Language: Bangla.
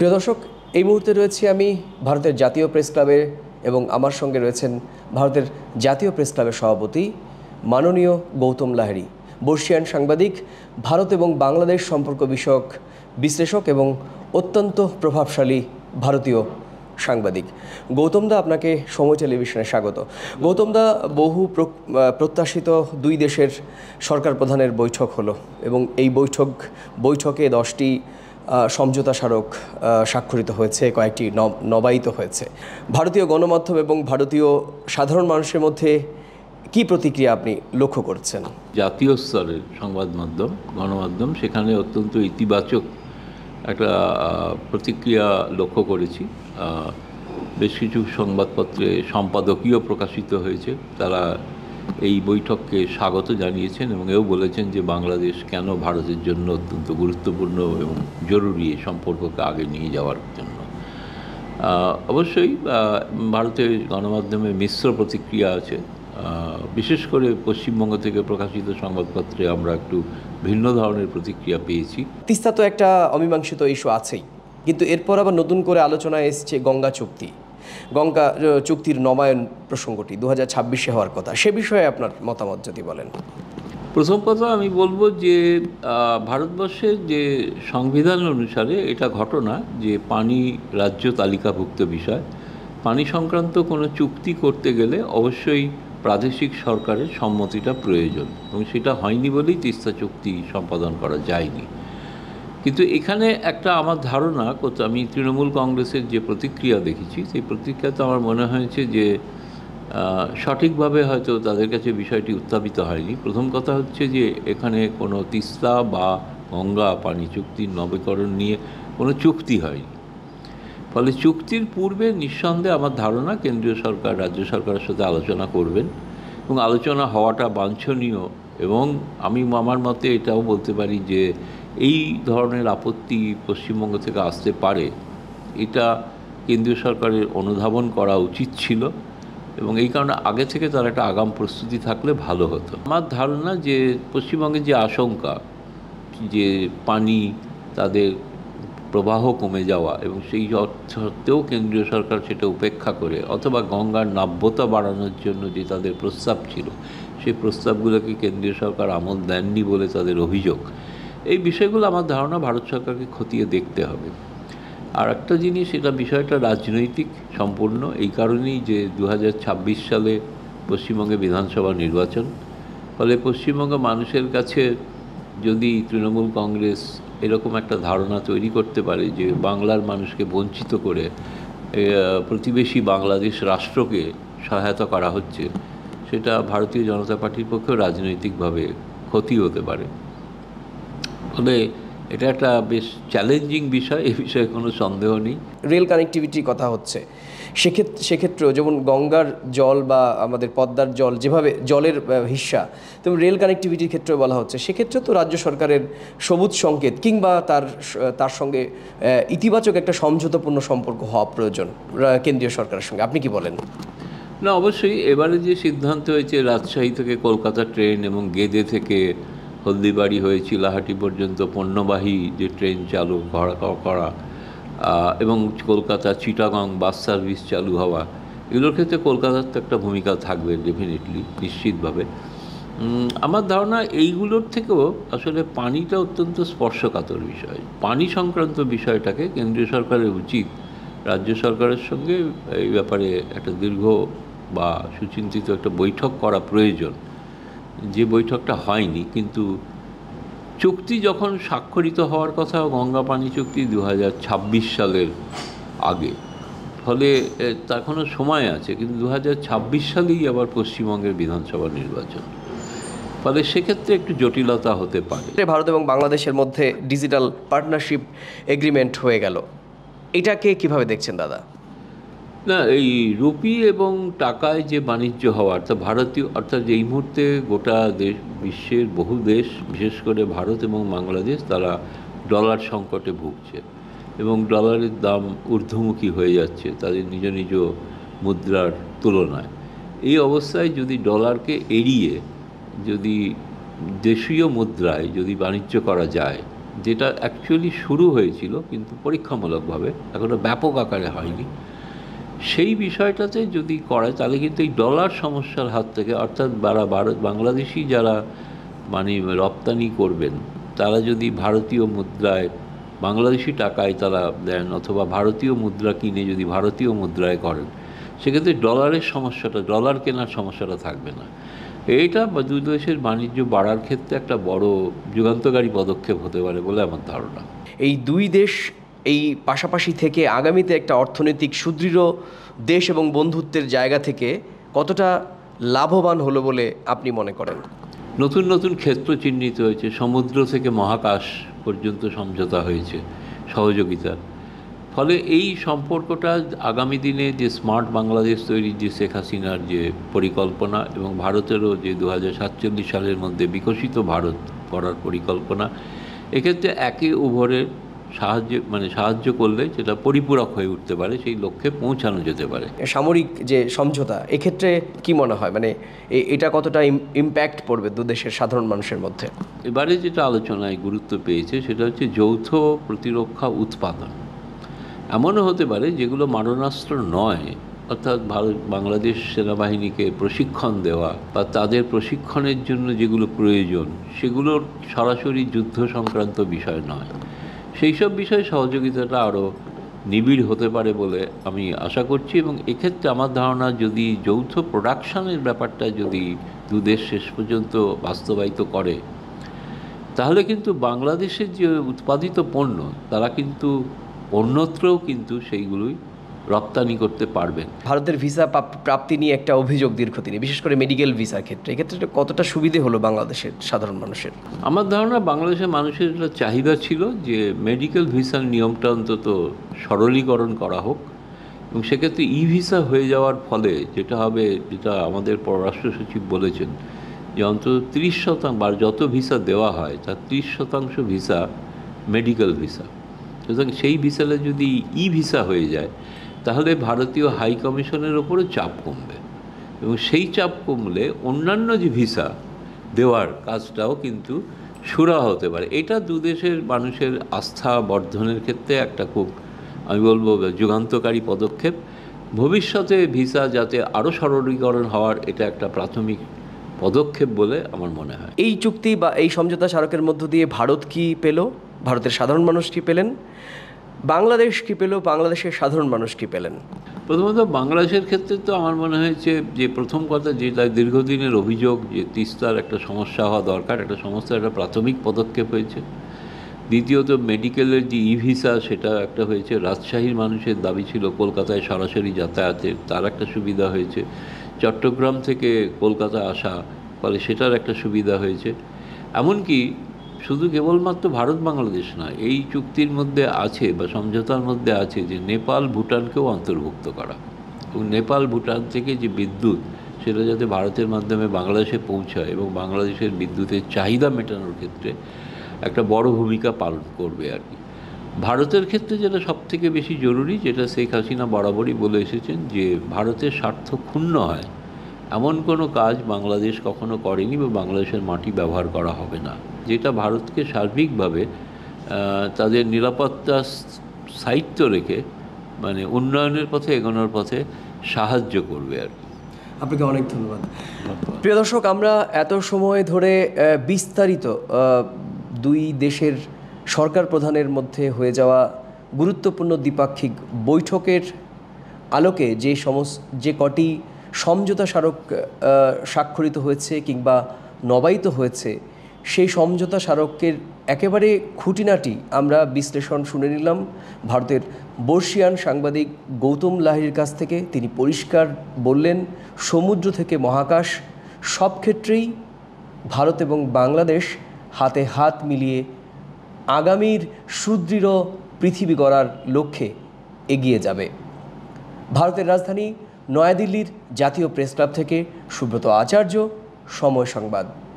প্রিয় দর্শক এই মুহূর্তে রয়েছি আমি ভারতের জাতীয় প্রেস ক্লাবে এবং আমার সঙ্গে রয়েছেন ভারতের জাতীয় প্রেস ক্লাবের সভাপতি মাননীয় গৌতম লাহেরি বর্ষিয়ান সাংবাদিক ভারত এবং বাংলাদেশ সম্পর্ক বিষয়ক বিশ্লেষক এবং অত্যন্ত প্রভাবশালী ভারতীয় সাংবাদিক গৌতমদা আপনাকে সময় টেলিভিশনে স্বাগত গৌতমদা বহু প্রত্যাশিত দুই দেশের সরকার প্রধানের বৈঠক হলো এবং এই বৈঠক বৈঠকে দশটি সমঝোতা স্মারক স্বাক্ষরিত হয়েছে কয়েকটি নবায়িত হয়েছে ভারতীয় গণমাধ্যম এবং ভারতীয় সাধারণ মানুষের মধ্যে কি প্রতিক্রিয়া আপনি লক্ষ্য করছেন জাতীয় স্তরের সংবাদ মাধ্যম গণমাধ্যম সেখানে অত্যন্ত ইতিবাচক একটা প্রতিক্রিয়া লক্ষ্য করেছি বেশ কিছু সংবাদপত্রে সম্পাদকীয় প্রকাশিত হয়েছে তারা এই বৈঠককে স্বাগত জানিয়েছেন এবং এও বলেছেন যে বাংলাদেশ কেন ভারতের জন্য অত্যন্ত গুরুত্বপূর্ণ এবং জরুরি এই সম্পর্ককে আগে নিয়ে যাওয়ার জন্য অবশ্যই ভারতের গণমাধ্যমে মিশ্র প্রতিক্রিয়া আছে বিশেষ করে পশ্চিমবঙ্গ থেকে প্রকাশিত সংবাদপত্রে আমরা একটু ভিন্ন ধরনের প্রতিক্রিয়া পেয়েছি তিস্তা তো একটা অমীমাংসিত ইস্যু আছেই কিন্তু এরপর আবার নতুন করে আলোচনায় এসছে গঙ্গা চুক্তি গঙ্গা চুক্তির নবায়ন প্রসঙ্গটি দু হাজার ছাব্বিশে হওয়ার কথা সে বিষয়ে আপনার মতামত যদি বলেন প্রথম কথা আমি বলবো যে ভারতবর্ষের যে সংবিধান অনুসারে এটা ঘটনা যে পানি রাজ্য তালিকাভুক্ত বিষয় পানি সংক্রান্ত কোনো চুক্তি করতে গেলে অবশ্যই প্রাদেশিক সরকারের সম্মতিটা প্রয়োজন এবং সেটা হয়নি বলেই তিস্তা চুক্তি সম্পাদন করা যায়নি কিন্তু এখানে একটা আমার ধারণা আমি তৃণমূল কংগ্রেসের যে প্রতিক্রিয়া দেখেছি সেই প্রতিক্রিয়াতে আমার মনে হয়েছে যে সঠিকভাবে হয়তো তাদের কাছে বিষয়টি উত্থাপিত হয়নি প্রথম কথা হচ্ছে যে এখানে কোনো তিস্তা বা গঙ্গা পানি চুক্তির নবীকরণ নিয়ে কোনো চুক্তি হয়নি ফলে চুক্তির পূর্বে নিঃসন্দেহে আমার ধারণা কেন্দ্রীয় সরকার রাজ্য সরকারের সাথে আলোচনা করবেন এবং আলোচনা হওয়াটা বাঞ্ছনীয় এবং আমি আমার মতে এটাও বলতে পারি যে এই ধরনের আপত্তি পশ্চিমবঙ্গ থেকে আসতে পারে এটা কেন্দ্রীয় সরকারের অনুধাবন করা উচিত ছিল এবং এই কারণে আগে থেকে তার একটা আগাম প্রস্তুতি থাকলে ভালো হতো আমার ধারণা যে পশ্চিমবঙ্গের যে আশঙ্কা যে পানি তাদের প্রবাহ কমে যাওয়া এবং সেই সত্ত্বেও কেন্দ্রীয় সরকার সেটা উপেক্ষা করে অথবা গঙ্গার নাব্যতা বাড়ানোর জন্য যে তাদের প্রস্তাব ছিল সেই প্রস্তাবগুলোকে কেন্দ্রীয় সরকার আমল দেননি বলে তাদের অভিযোগ এই বিষয়গুলো আমার ধারণা ভারত সরকারকে খতিয়ে দেখতে হবে আর একটা জিনিস এটা বিষয়টা রাজনৈতিক সম্পূর্ণ এই কারণেই যে দু সালে পশ্চিমবঙ্গে বিধানসভা নির্বাচন ফলে পশ্চিমবঙ্গ মানুষের কাছে যদি তৃণমূল কংগ্রেস এরকম একটা ধারণা তৈরি করতে পারে যে বাংলার মানুষকে বঞ্চিত করে প্রতিবেশী বাংলাদেশ রাষ্ট্রকে সহায়তা করা হচ্ছে সেটা ভারতীয় জনতা পার্টির পক্ষেও রাজনৈতিকভাবে ক্ষতি হতে পারে তবে এটা একটা বেশ চ্যালেঞ্জিং বিষয় এ বিষয়ে কোনো সন্দেহ নেই রেল কানেক্টিভিটির কথা হচ্ছে সেক্ষেত্রে সেক্ষেত্রেও যেমন গঙ্গার জল বা আমাদের পদ্মার জল যেভাবে জলের হিসা তেমন রেল কানেক্টিভিটির ক্ষেত্রেও বলা হচ্ছে সেক্ষেত্রে তো রাজ্য সরকারের সবুজ সংকেত কিংবা তার তার সঙ্গে ইতিবাচক একটা সমঝোতাপূর্ণ সম্পর্ক হওয়া প্রয়োজন কেন্দ্রীয় সরকারের সঙ্গে আপনি কি বলেন না অবশ্যই এবারে যে সিদ্ধান্ত হয়েছে রাজশাহী থেকে কলকাতা ট্রেন এবং গেদে থেকে হলদিবাড়ি হয়ে চিলাহাটি পর্যন্ত পণ্যবাহী যে ট্রেন চালু করা এবং কলকাতা চিটাগং বাস সার্ভিস চালু হওয়া এগুলোর ক্ষেত্রে কলকাতার তো একটা ভূমিকা থাকবে ডেফিনেটলি নিশ্চিতভাবে আমার ধারণা এইগুলোর থেকেও আসলে পানিটা অত্যন্ত স্পর্শকাতর বিষয় পানি সংক্রান্ত বিষয়টাকে কেন্দ্রীয় সরকারের উচিত রাজ্য সরকারের সঙ্গে এই ব্যাপারে একটা দীর্ঘ বা সুচিন্তিত একটা বৈঠক করা প্রয়োজন যে বৈঠকটা হয়নি কিন্তু চুক্তি যখন স্বাক্ষরিত হওয়ার কথা গঙ্গা পানি চুক্তি দু সালের আগে ফলে তার কোনো সময় আছে কিন্তু দু সালেই আবার পশ্চিমবঙ্গের বিধানসভা নির্বাচন ফলে সেক্ষেত্রে একটু জটিলতা হতে পারে ভারত এবং বাংলাদেশের মধ্যে ডিজিটাল পার্টনারশিপ এগ্রিমেন্ট হয়ে গেল এটাকে কিভাবে দেখছেন দাদা না এই রুপি এবং টাকায় যে বাণিজ্য হওয়া অর্থাৎ ভারতীয় অর্থাৎ এই মুহূর্তে গোটা দেশ বিশ্বের বহু দেশ বিশেষ করে ভারত এবং বাংলাদেশ তারা ডলার সংকটে ভুগছে এবং ডলারের দাম ঊর্ধ্বমুখী হয়ে যাচ্ছে তাদের নিজ নিজ মুদ্রার তুলনায় এই অবস্থায় যদি ডলারকে এড়িয়ে যদি দেশীয় মুদ্রায় যদি বাণিজ্য করা যায় যেটা অ্যাকচুয়ালি শুরু হয়েছিল কিন্তু পরীক্ষামূলকভাবে এখনও ব্যাপক আকারে হয়নি সেই বিষয়টাতে যদি করে তাহলে কিন্তু এই ডলার সমস্যার হাত থেকে অর্থাৎ যারা ভারত বাংলাদেশি যারা মানে রপ্তানি করবেন তারা যদি ভারতীয় মুদ্রায় বাংলাদেশি টাকায় তারা দেন অথবা ভারতীয় মুদ্রা কিনে যদি ভারতীয় মুদ্রায় করেন সেক্ষেত্রে ডলারের সমস্যাটা ডলার কেনার সমস্যাটা থাকবে না এইটা দু দেশের বাণিজ্য বাড়ার ক্ষেত্রে একটা বড় যুগান্তকারী পদক্ষেপ হতে পারে বলে আমার ধারণা এই দুই দেশ এই পাশাপাশি থেকে আগামীতে একটা অর্থনৈতিক সুদৃঢ় দেশ এবং বন্ধুত্বের জায়গা থেকে কতটা লাভবান হলো বলে আপনি মনে করেন নতুন নতুন ক্ষেত্র চিহ্নিত হয়েছে সমুদ্র থেকে মহাকাশ পর্যন্ত সমঝোতা হয়েছে সহযোগিতা ফলে এই সম্পর্কটা আগামী দিনে যে স্মার্ট বাংলাদেশ তৈরির যে শেখ হাসিনার যে পরিকল্পনা এবং ভারতেরও যে দু সালের মধ্যে বিকশিত ভারত করার পরিকল্পনা এক্ষেত্রে একে ওভরের সাহায্য মানে সাহায্য করলে সেটা পরিপূরক হয়ে উঠতে পারে সেই লক্ষ্যে পৌঁছানো যেতে পারে সামরিক যে সমঝোতা এক্ষেত্রে কি মনে হয় মানে এটা কতটা ইম্প্যাক্ট পড়বে দু দেশের সাধারণ মানুষের মধ্যে এবারে যেটা আলোচনায় গুরুত্ব পেয়েছে সেটা হচ্ছে যৌথ প্রতিরক্ষা উৎপাদন এমনও হতে পারে যেগুলো মারণাস্ত্র নয় অর্থাৎ ভারত বাংলাদেশ সেনাবাহিনীকে প্রশিক্ষণ দেওয়া বা তাদের প্রশিক্ষণের জন্য যেগুলো প্রয়োজন সেগুলোর সরাসরি যুদ্ধ সংক্রান্ত বিষয় নয় সেই সব বিষয়ে সহযোগিতাটা আরও নিবিড় হতে পারে বলে আমি আশা করছি এবং এক্ষেত্রে আমার ধারণা যদি যৌথ প্রোডাকশানের ব্যাপারটা যদি দু দেশ শেষ পর্যন্ত বাস্তবায়িত করে তাহলে কিন্তু বাংলাদেশের যে উৎপাদিত পণ্য তারা কিন্তু অন্যত্রেও কিন্তু সেইগুলোই রপ্তানি করতে পারবেন ভারতের ভিসা প্রাপ্তি নিয়ে একটা অভিযোগ দীর্ঘদিনে বিশেষ করে মেডিকেল ভিসার ক্ষেত্রে এক্ষেত্রে কতটা সুবিধে হলো বাংলাদেশের সাধারণ মানুষের আমার ধারণা বাংলাদেশের মানুষের চাহিদা ছিল যে মেডিকেল ভিসার নিয়মটা অন্তত সরলীকরণ করা হোক এবং সেক্ষেত্রে ই ভিসা হয়ে যাওয়ার ফলে যেটা হবে যেটা আমাদের পররাষ্ট্র সচিব বলেছেন যে অন্তত তিরিশ শতাংশ বা যত ভিসা দেওয়া হয় তার ত্রিশ শতাংশ ভিসা মেডিকেল ভিসা সুতরাং সেই ভিসালে যদি ই ভিসা হয়ে যায় তাহলে ভারতীয় হাই কমিশনের ওপরে চাপ কমবে এবং সেই চাপ কমলে অন্যান্য যে ভিসা দেওয়ার কাজটাও কিন্তু সুরা হতে পারে এটা দু দেশের মানুষের আস্থা বর্ধনের ক্ষেত্রে একটা খুব আমি বলবো যুগান্তকারী পদক্ষেপ ভবিষ্যতে ভিসা যাতে আরও সরলীকরণ হওয়ার এটা একটা প্রাথমিক পদক্ষেপ বলে আমার মনে হয় এই চুক্তি বা এই সমঝোতা স্মারকের মধ্য দিয়ে ভারত কি পেল ভারতের সাধারণ মানুষ কি পেলেন বাংলাদেশ কী পেল বাংলাদেশের সাধারণ মানুষ কী পেলেন প্রথমত বাংলাদেশের ক্ষেত্রে তো আমার মনে হয়েছে যে প্রথম কথা যেটা দীর্ঘদিনের অভিযোগ যে তিস্তার একটা সমস্যা হওয়া দরকার একটা সমস্যা একটা প্রাথমিক পদক্ষেপ হয়েছে দ্বিতীয়ত মেডিকেলের যে ই ভিসা সেটা একটা হয়েছে রাজশাহীর মানুষের দাবি ছিল কলকাতায় সরাসরি যাতায়াতের তার একটা সুবিধা হয়েছে চট্টগ্রাম থেকে কলকাতা আসা ফলে সেটার একটা সুবিধা হয়েছে এমনকি শুধু কেবলমাত্র ভারত বাংলাদেশ না এই চুক্তির মধ্যে আছে বা সমঝোতার মধ্যে আছে যে নেপাল ভুটানকেও অন্তর্ভুক্ত করা এবং নেপাল ভুটান থেকে যে বিদ্যুৎ সেটা যাতে ভারতের মাধ্যমে বাংলাদেশে পৌঁছায় এবং বাংলাদেশের বিদ্যুতের চাহিদা মেটানোর ক্ষেত্রে একটা বড় ভূমিকা পালন করবে আর কি ভারতের ক্ষেত্রে যেটা সব থেকে বেশি জরুরি যেটা শেখ হাসিনা বরাবরই বলে এসেছেন যে ভারতের স্বার্থ ক্ষুণ্ণ হয় এমন কোনো কাজ বাংলাদেশ কখনো করেনি বা বাংলাদেশের মাটি ব্যবহার করা হবে না যেটা ভারতকে সার্বিকভাবে তাদের নিরাপত্তা সাহিত্য রেখে মানে উন্নয়নের পথে এগোনোর পথে সাহায্য করবে আর কি আপনাকে অনেক ধন্যবাদ প্রিয় দর্শক আমরা এত সময় ধরে বিস্তারিত দুই দেশের সরকার প্রধানের মধ্যে হয়ে যাওয়া গুরুত্বপূর্ণ দ্বিপাক্ষিক বৈঠকের আলোকে যে সমস যে কটি সমঝোতা স্মারক স্বাক্ষরিত হয়েছে কিংবা নবায়িত হয়েছে সেই সমঝোতা স্মারকের একেবারে খুঁটিনাটি আমরা বিশ্লেষণ শুনে নিলাম ভারতের বর্ষিয়ান সাংবাদিক গৌতম লাহির কাছ থেকে তিনি পরিষ্কার বললেন সমুদ্র থেকে মহাকাশ সব ক্ষেত্রেই ভারত এবং বাংলাদেশ হাতে হাত মিলিয়ে আগামীর সুদৃঢ় পৃথিবী গড়ার লক্ষ্যে এগিয়ে যাবে ভারতের রাজধানী নয়াদিল্লির জাতীয় প্রেস ক্লাব থেকে সুব্রত আচার্য সময় সংবাদ